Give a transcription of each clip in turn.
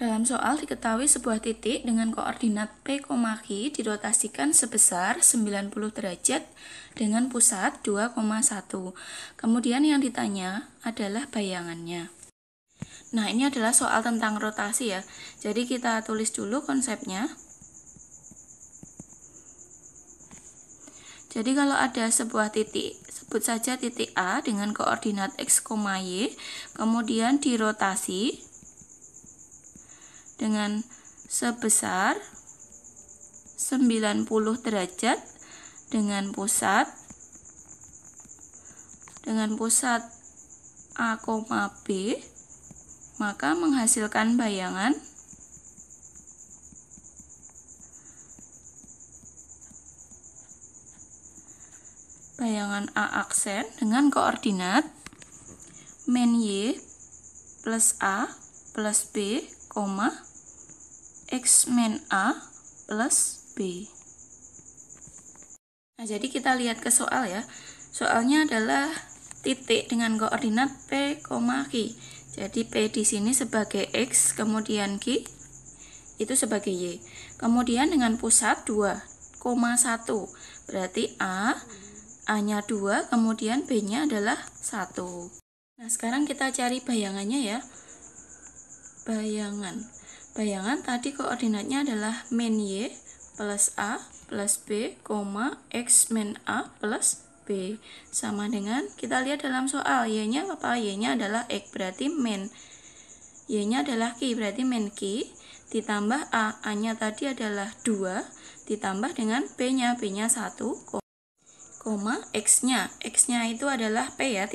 Dalam soal diketahui sebuah titik dengan koordinat P, Q dirotasikan sebesar 90 derajat dengan pusat 2,1. Kemudian yang ditanya adalah bayangannya. Nah, ini adalah soal tentang rotasi ya. Jadi kita tulis dulu konsepnya. Jadi kalau ada sebuah titik, sebut saja titik A dengan koordinat X, Y, kemudian dirotasi dengan sebesar 90 derajat dengan pusat dengan pusat A, B maka menghasilkan bayangan bayangan A aksen dengan koordinat min Y plus A plus B, X men A plus B. Nah, jadi kita lihat ke soal ya. Soalnya adalah titik dengan koordinat P, Q. Jadi P di sini sebagai X, kemudian Q itu sebagai Y. Kemudian dengan pusat 2,1 berarti A, A-nya 2, kemudian B-nya adalah 1. Nah, sekarang kita cari bayangannya ya. Bayangan. Bayangan tadi koordinatnya adalah min Y plus A plus B, koma X min A plus B. Sama dengan, kita lihat dalam soal, Y-nya apa? Y-nya adalah X, berarti min. Y-nya adalah Q, berarti min Q. Ditambah A, A-nya tadi adalah 2, ditambah dengan B-nya, B-nya 1, koma X-nya. X-nya itu adalah P ya,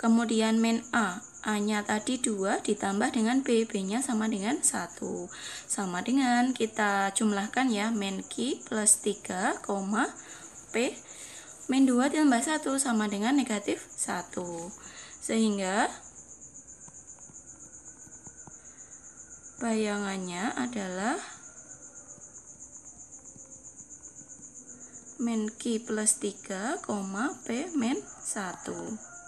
kemudian min A. A-nya tadi 2 ditambah dengan B, B-nya sama dengan 1. Sama dengan kita jumlahkan ya, men Q plus 3, P. Men 2 ditambah 1 sama dengan negatif 1. Sehingga bayangannya adalah men Q plus 3, P men 1.